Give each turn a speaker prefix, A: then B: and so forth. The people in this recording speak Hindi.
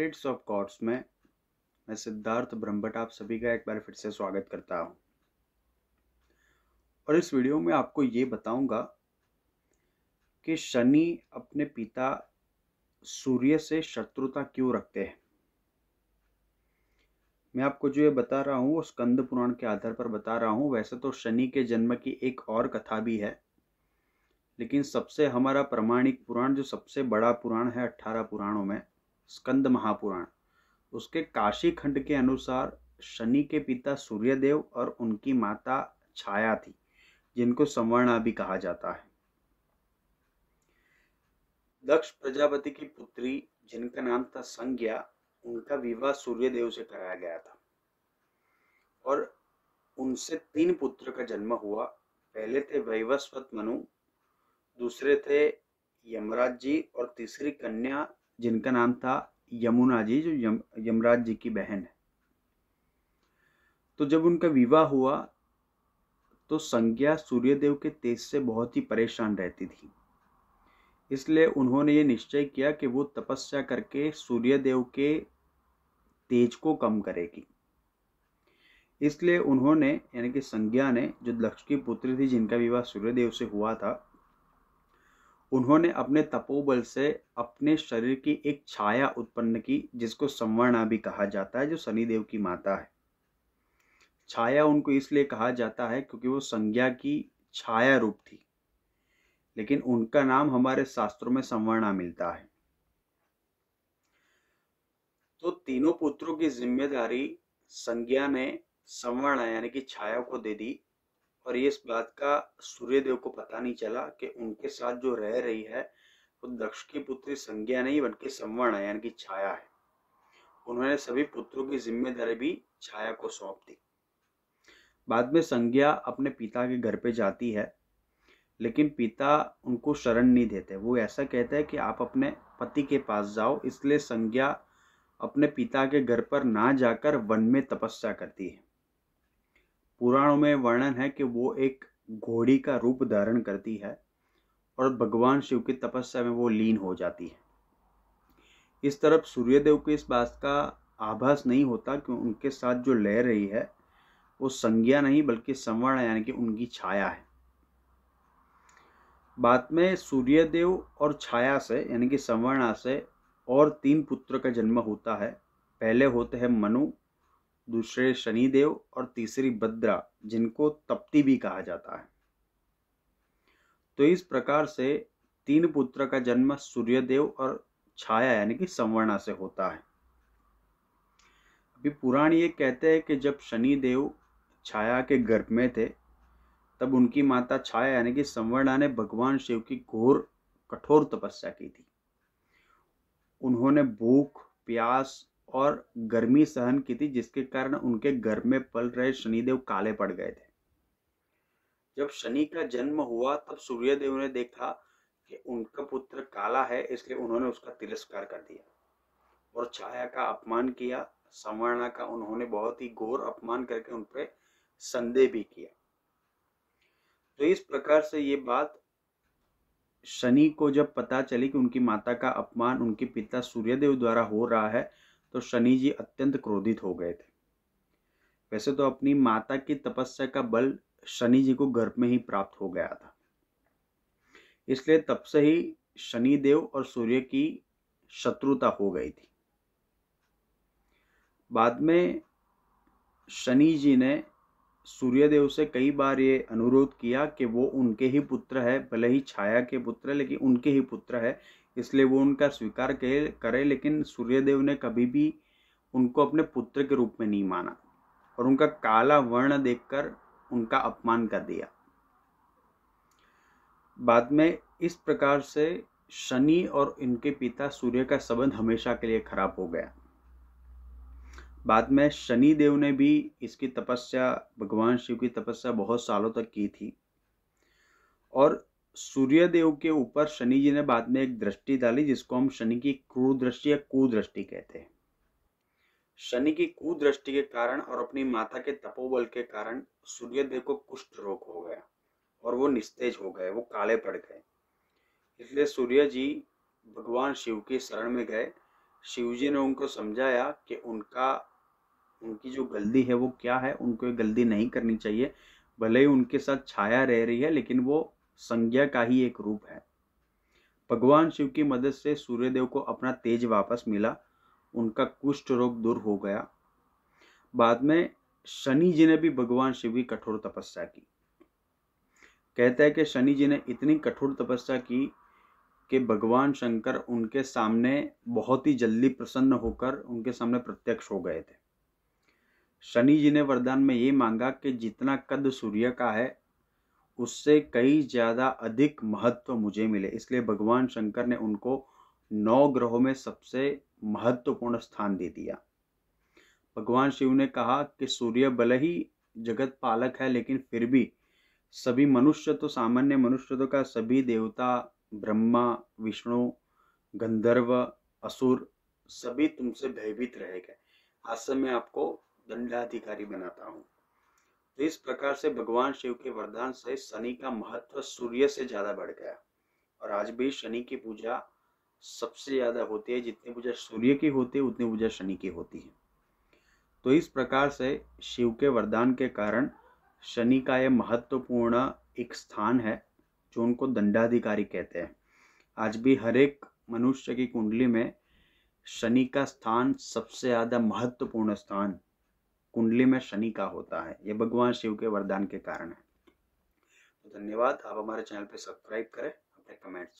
A: सीक्रेट्स ऑफ कॉर्ड्स में मैं सिद्धार्थ ब्रह्मभट आप सभी का एक बार फिर से स्वागत करता हूं और इस वीडियो में आपको ये बताऊंगा कि शनि अपने पिता सूर्य से शत्रुता क्यों रखते हैं मैं आपको जो ये बता रहा हूँ वो स्कंद पुराण के आधार पर बता रहा हूँ वैसे तो शनि के जन्म की एक और कथा भी है लेकिन सबसे हमारा प्रमाणिक पुराण जो सबसे बड़ा पुराण है अट्ठारह पुराणों में स्कंद महापुराण उसके काशी खंड के अनुसार शनि के पिता सूर्यदेव और उनकी माता छाया थी जिनको संवर्णा भी कहा जाता है दक्ष प्रजापति की पुत्री जिनका नाम था संज्ञा उनका विवाह सूर्यदेव से कराया गया था और उनसे तीन पुत्र का जन्म हुआ पहले थे वैवस्वत मनु दूसरे थे यमराज जी और तीसरी कन्या जिनका नाम था यमुना जी जो यम यमराज जी की बहन है तो जब उनका विवाह हुआ तो संज्ञा सूर्यदेव के तेज से बहुत ही परेशान रहती थी इसलिए उन्होंने ये निश्चय किया कि वो तपस्या करके सूर्यदेव के तेज को कम करेगी इसलिए उन्होंने यानी कि संज्ञा ने जो लक्ष्मी पुत्री थी जिनका विवाह सूर्यदेव से हुआ था उन्होंने अपने तपोबल से अपने शरीर की एक छाया उत्पन्न की जिसको संवर्णा भी कहा जाता है जो शनिदेव की माता है छाया उनको इसलिए कहा जाता है क्योंकि वो संज्ञा की छाया रूप थी लेकिन उनका नाम हमारे शास्त्रों में संवर्णा मिलता है तो तीनों पुत्रों की जिम्मेदारी संज्ञा ने संवर्णा यानी कि छाया को दे दी और ये इस बात का सूर्यदेव को पता नहीं चला कि उनके साथ जो रह रही है वो तो दक्ष की पुत्री संज्ञा नहीं बल्कि संवर्ण है यानी कि छाया है उन्होंने सभी पुत्रों की जिम्मेदारी भी छाया को सौंप दी बाद में संज्ञा अपने पिता के घर पे जाती है लेकिन पिता उनको शरण नहीं देते वो ऐसा कहते हैं कि आप अपने पति के पास जाओ इसलिए संज्ञा अपने पिता के घर पर ना जाकर वन में तपस्या करती है पुराणों में वर्णन है कि वो एक घोड़ी का रूप धारण करती है और भगवान शिव की तपस्या में वो लीन हो जाती है इस तरफ सूर्यदेव को इस बात का आभास नहीं होता कि उनके साथ जो लह रही है वो संज्ञा नहीं बल्कि संवर्ण यानी कि उनकी छाया है बाद में सूर्यदेव और छाया से यानी कि संवर्णा से और तीन पुत्र का जन्म होता है पहले होते हैं मनु दूसरे शनिदेव और तीसरी बद्रा जिनको तप्ती भी कहा जाता है तो इस प्रकार से तीन पुत्र का जन्म सूर्यदेव और छाया यानी कि संवर्णा से होता है अभी पुराण ये कहते हैं कि जब शनिदेव छाया के गर्भ में थे तब उनकी माता छाया यानी कि संवर्णा ने भगवान शिव की घोर कठोर तपस्या की थी उन्होंने भूख प्यास और गर्मी सहन की थी जिसके कारण उनके घर में पल रहे शनिदेव काले पड़ गए थे जब शनि का जन्म हुआ तब सूर्यदेव ने देखा कि उनका पुत्र काला है इसलिए उन्होंने उसका तिरस्कार कर दिया और छाया का अपमान किया संवर्णा का उन्होंने बहुत ही घोर अपमान करके उन पर संदेह भी किया तो इस प्रकार से ये बात शनि को जब पता चली कि उनकी माता का अपमान उनके पिता सूर्यदेव द्वारा हो रहा है तो शनि जी अत्यंत क्रोधित हो गए थे वैसे तो अपनी माता की तपस्या का बल शनि जी को गर्भ में ही प्राप्त हो गया था इसलिए तब से ही शनि देव और सूर्य की शत्रुता हो गई थी बाद में शनि जी ने सूर्यदेव से कई बार ये अनुरोध किया कि वो उनके ही पुत्र है भले ही छाया के पुत्र है लेकिन उनके ही पुत्र है इसलिए वो उनका स्वीकार करे लेकिन सूर्यदेव ने कभी भी उनको अपने पुत्र के रूप में नहीं माना और उनका काला वर्ण देखकर उनका अपमान कर दिया बाद में इस प्रकार से शनि और इनके पिता सूर्य का संबंध हमेशा के लिए खराब हो गया बाद में शनि देव ने भी इसकी तपस्या भगवान शिव की तपस्या बहुत सालों तक की थी और सूर्यदेव के ऊपर शनि जी ने बाद में एक दृष्टि डाली जिसको हम शनि की दृष्टि या कुदृष्टि कहते हैं शनि की कुदृष्टि के कारण और अपनी माता के तपोबल के कारण सूर्यदेव को कुष्ठ रोग हो गया और वो निस्तेज हो गए वो काले पड़ गए इसलिए सूर्य जी भगवान शिव के शरण में गए शिव जी ने उनको समझाया कि उनका उनकी जो गलती है वो क्या है उनको ये गलती नहीं करनी चाहिए भले ही उनके साथ छाया रह रही है लेकिन वो संज्ञा का ही एक रूप है भगवान शिव की मदद से सूर्यदेव को अपना तेज वापस मिला उनका कुष्ठ रोग दूर हो गया बाद में शनि जी ने भी भगवान शिव की कठोर तपस्या की कहते हैं कि शनि जी ने इतनी कठोर तपस्या की कि भगवान शंकर उनके सामने बहुत ही जल्दी प्रसन्न होकर उनके सामने प्रत्यक्ष हो गए थे शनि जी ने वरदान में ये मांगा कि जितना कद सूर्य का है उससे कई ज़्यादा अधिक महत्व मुझे मिले इसलिए भगवान शंकर ने उनको नौ ग्रहों में सबसे महत्वपूर्ण स्थान दे दिया भगवान शिव ने कहा कि सूर्य भले ही जगत पालक है लेकिन फिर भी सभी मनुष्य तो सामान्य मनुष्य तो का सभी देवता ब्रह्मा विष्णु गंधर्व असुर सभी तुमसे भयभीत रहेगा आज से मैं आपको दंडाधिकारी बनाता हूँ तो इस प्रकार से भगवान शिव के वरदान से शनि का महत्व सूर्य से ज़्यादा बढ़ गया और आज भी शनि की पूजा सबसे ज़्यादा होती है जितनी पूजा सूर्य की होती है उतनी पूजा शनि की होती है तो इस प्रकार से शिव के वरदान के कारण शनि का यह महत्वपूर्ण एक स्थान है जो उनको दंडाधिकारी कहते हैं आज भी हर एक मनुष्य की कुंडली में शनि का स्थान सबसे ज़्यादा महत्वपूर्ण स्थान कुंडली में शनि का होता है ये भगवान शिव के वरदान के कारण है तो धन्यवाद आप हमारे चैनल पर सब्सक्राइब करें अपने कमेंट्स